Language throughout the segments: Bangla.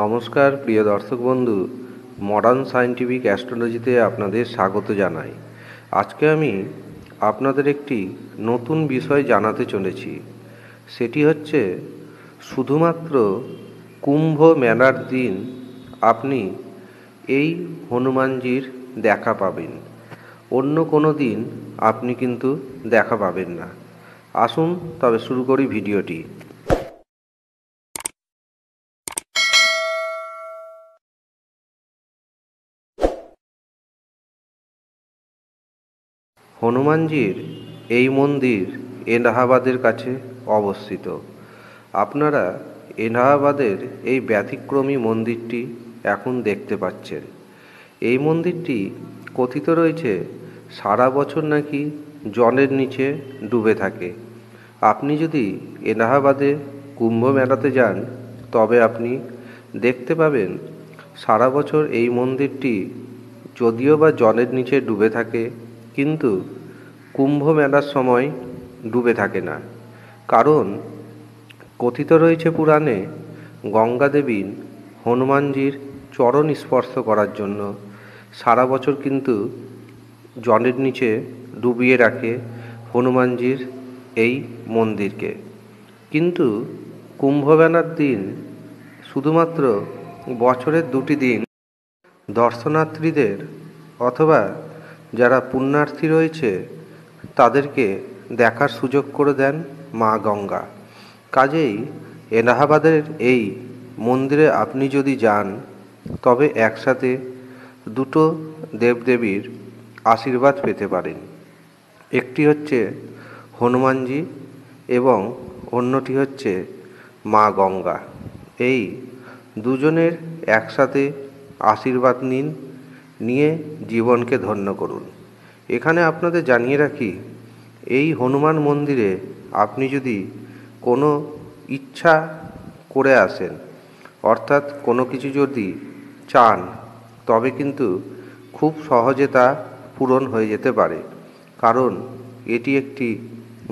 নমস্কার প্রিয় দর্শক বন্ধু মডার্ন সায়েন্টিফিক অ্যাস্ট্রোলজিতে আপনাদের স্বাগত জানাই আজকে আমি আপনাদের একটি নতুন বিষয় জানাতে চলেছি সেটি হচ্ছে শুধুমাত্র কুম্ভ মেলার দিন আপনি এই হনুমানজির দেখা পাবেন অন্য কোনো দিন আপনি কিন্তু দেখা পাবেন না আসুন তবে শুরু করি ভিডিওটি হনুমানজির এই মন্দির এলাহাবাদের কাছে অবস্থিত আপনারা এলাহাবাদের এই ব্যতিক্রমী মন্দিরটি এখন দেখতে পাচ্ছেন এই মন্দিরটি কথিত রয়েছে সারা বছর নাকি জলের নিচে ডুবে থাকে আপনি যদি এলাহাবাদে কুম্ভ মেলাতে যান তবে আপনি দেখতে পাবেন সারা বছর এই মন্দিরটি যদিও বা জলের নিচে ডুবে থাকে কিন্তু কুম্ভ মেলার সময় ডুবে থাকে না কারণ কথিত রয়েছে পুরাণে গঙ্গা গঙ্গাদেবীর হনুমানজির চরণ স্পর্শ করার জন্য সারা বছর কিন্তু জলের নিচে ডুবিয়ে রাখে হনুমানজির এই মন্দিরকে কিন্তু কুম্ভমেলার দিন শুধুমাত্র বছরের দুটি দিন দর্শনার্থীদের অথবা যারা পুণ্যার্থী রয়েছে তাদেরকে দেখার সুযোগ করে দেন মা গঙ্গা কাজেই এলাহাবাদের এই মন্দিরে আপনি যদি যান তবে একসাথে দুটো দেবদেবীর আশীর্বাদ পেতে পারেন একটি হচ্ছে হনুমানজি এবং অন্যটি হচ্ছে মা গঙ্গা এই দুজনের একসাথে আশীর্বাদ নিন নিয়ে জীবনকে ধন্য করুন এখানে আপনাদের জানিয়ে রাখি এই হনুমান মন্দিরে আপনি যদি কোনো ইচ্ছা করে আসেন অর্থাৎ কোনো কিছু যদি চান তবে কিন্তু খুব সহজে তা পূরণ হয়ে যেতে পারে কারণ এটি একটি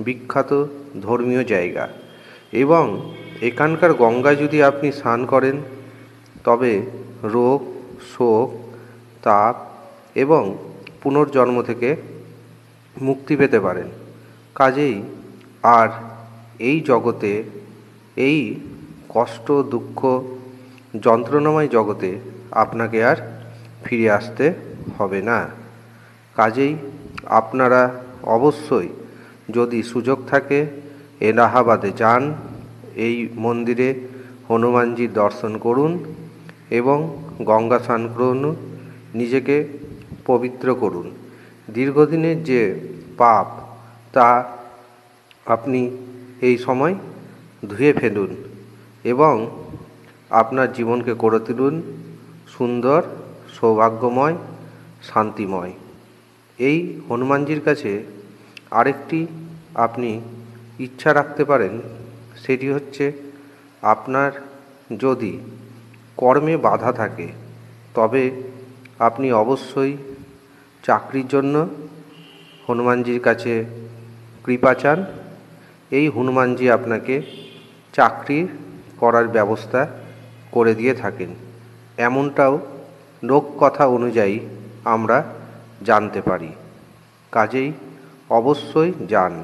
বিখ্যাত ধর্মীয় জায়গা এবং এখানকার গঙ্গায় যদি আপনি স্নান করেন তবে রোগ শোক তাপ এবং পুনর্জন্ম থেকে মুক্তি পেতে পারেন কাজেই আর এই জগতে এই কষ্ট দুঃখ যন্ত্রণাময় জগতে আপনাকে আর ফিরে আসতে হবে না কাজেই আপনারা অবশ্যই যদি সুযোগ থাকে এলাহাবাদে যান এই মন্দিরে হনুমানজির দর্শন করুন এবং গঙ্গা স্নান করুন নিজেকে পবিত্র করুন দীর্ঘদিনের যে পাপ তা আপনি এই সময় ধুয়ে ফেলুন এবং আপনার জীবনকে করে তুলুন সুন্দর সৌভাগ্যময় শান্তিময় এই হনুমানজির কাছে আরেকটি আপনি ইচ্ছা রাখতে পারেন সেটি হচ্ছে আপনার যদি কর্মে বাধা থাকে তবে আপনি অবশ্যই চাকরির জন্য হনুমানজির কাছে কৃপা চান এই হনুমানজি আপনাকে চাকরি করার ব্যবস্থা করে দিয়ে থাকেন এমনটাও লোক কথা অনুযায়ী আমরা জানতে পারি কাজেই অবশ্যই যান